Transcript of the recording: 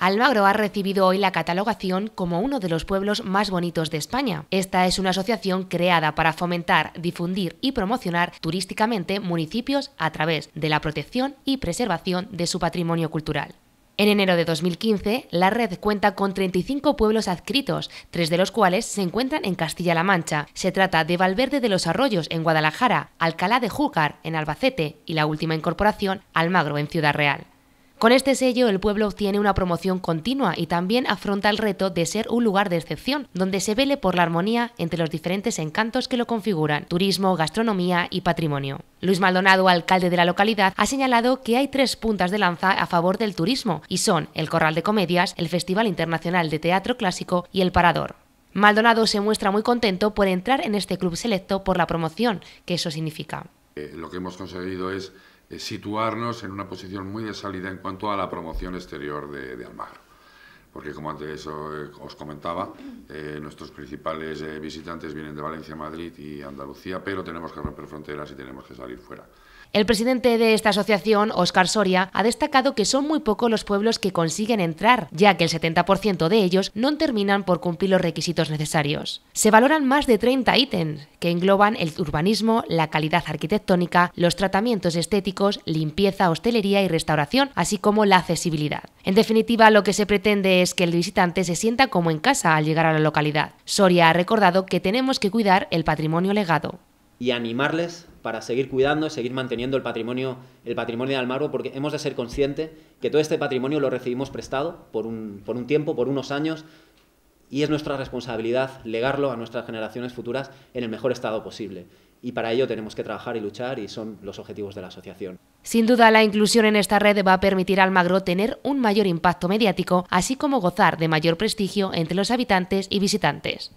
Almagro ha recibido hoy la catalogación como uno de los pueblos más bonitos de España. Esta es una asociación creada para fomentar, difundir y promocionar turísticamente municipios a través de la protección y preservación de su patrimonio cultural. En enero de 2015, la red cuenta con 35 pueblos adscritos, tres de los cuales se encuentran en Castilla-La Mancha. Se trata de Valverde de los Arroyos, en Guadalajara, Alcalá de Júcar, en Albacete, y la última incorporación, Almagro, en Ciudad Real. Con este sello, el pueblo obtiene una promoción continua y también afronta el reto de ser un lugar de excepción, donde se vele por la armonía entre los diferentes encantos que lo configuran, turismo, gastronomía y patrimonio. Luis Maldonado, alcalde de la localidad, ha señalado que hay tres puntas de lanza a favor del turismo, y son el Corral de Comedias, el Festival Internacional de Teatro Clásico y el Parador. Maldonado se muestra muy contento por entrar en este club selecto por la promoción que eso significa. Eh, lo que hemos conseguido es eh, situarnos en una posición muy de salida en cuanto a la promoción exterior de, de Almagro porque como antes eh, os comentaba, eh, nuestros principales eh, visitantes vienen de Valencia, Madrid y Andalucía, pero tenemos que romper fronteras y tenemos que salir fuera. El presidente de esta asociación, Oscar Soria, ha destacado que son muy pocos los pueblos que consiguen entrar, ya que el 70% de ellos no terminan por cumplir los requisitos necesarios. Se valoran más de 30 ítems, que engloban el urbanismo, la calidad arquitectónica, los tratamientos estéticos, limpieza, hostelería y restauración, así como la accesibilidad. En definitiva, lo que se pretende que el visitante se sienta como en casa al llegar a la localidad. Soria ha recordado que tenemos que cuidar el patrimonio legado. Y animarles para seguir cuidando y seguir manteniendo el patrimonio, el patrimonio de Almagro, porque hemos de ser conscientes que todo este patrimonio lo recibimos prestado por un, por un tiempo, por unos años, y es nuestra responsabilidad legarlo a nuestras generaciones futuras en el mejor estado posible y para ello tenemos que trabajar y luchar y son los objetivos de la asociación. Sin duda, la inclusión en esta red va a permitir al Magro tener un mayor impacto mediático, así como gozar de mayor prestigio entre los habitantes y visitantes.